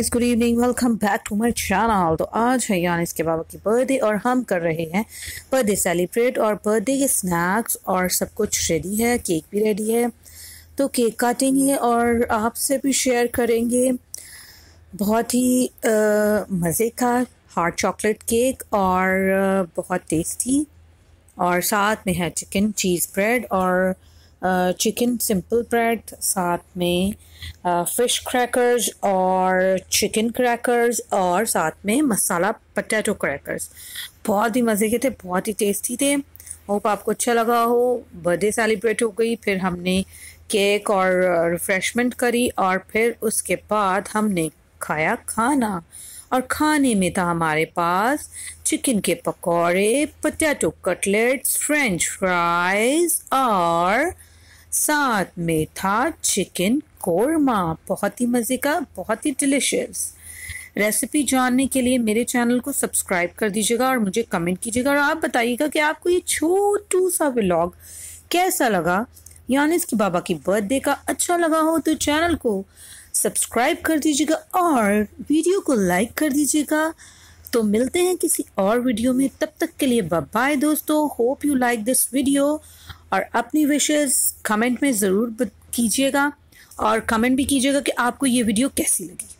guys good evening welcome back to my channel तो आज है यानी इसके बाबा की बर्थडे और हम कर रहे हैं बर्थडे सेलिब्रेट और बर्थडे के स्नैक्स और सब कुछ रेडी है केक भी रेडी है तो केक काटेंगे और आपसे भी शेयर करेंगे बहुत ही मज़े का हार्ड चॉकलेट केक और बहुत टेस्टी और साथ में है चिकन चीज़ ब्रेड और चिकन सिंपल ब्रेड साथ में फ़िश क्रैकर्स और चिकन क्रैकर्स और साथ में मसाला पटैटो क्रैकर्स बहुत ही मज़े के थे बहुत ही टेस्टी थे होप आपको अच्छा लगा हो बर्थडे सेलिब्रेट हो गई फिर हमने केक और रिफ़्रेशमेंट करी और फिर उसके बाद हमने खाया खाना और खाने में था हमारे पास चिकन के पकौड़े पटैटो कटलेट्स फ्रेंच फ्राइज और साथ में था चिकन कोरमा बहुत ही मज़े का बहुत ही डिलिशियस रेसिपी जानने के लिए मेरे चैनल को सब्सक्राइब कर दीजिएगा और मुझे कमेंट कीजिएगा और आप बताइएगा कि आपको ये छोटू सा व्लॉग कैसा लगा यानी इसकी बाबा की बर्थडे का अच्छा लगा हो तो चैनल को सब्सक्राइब कर दीजिएगा और वीडियो को लाइक कर दीजिएगा तो मिलते हैं किसी और वीडियो में तब तक के लिए बाय दोस्तों hope you like this video और अपनी विशेज़ कमेंट में ज़रूर कीजिएगा और कमेंट भी कीजिएगा कि आपको ये वीडियो कैसी लगी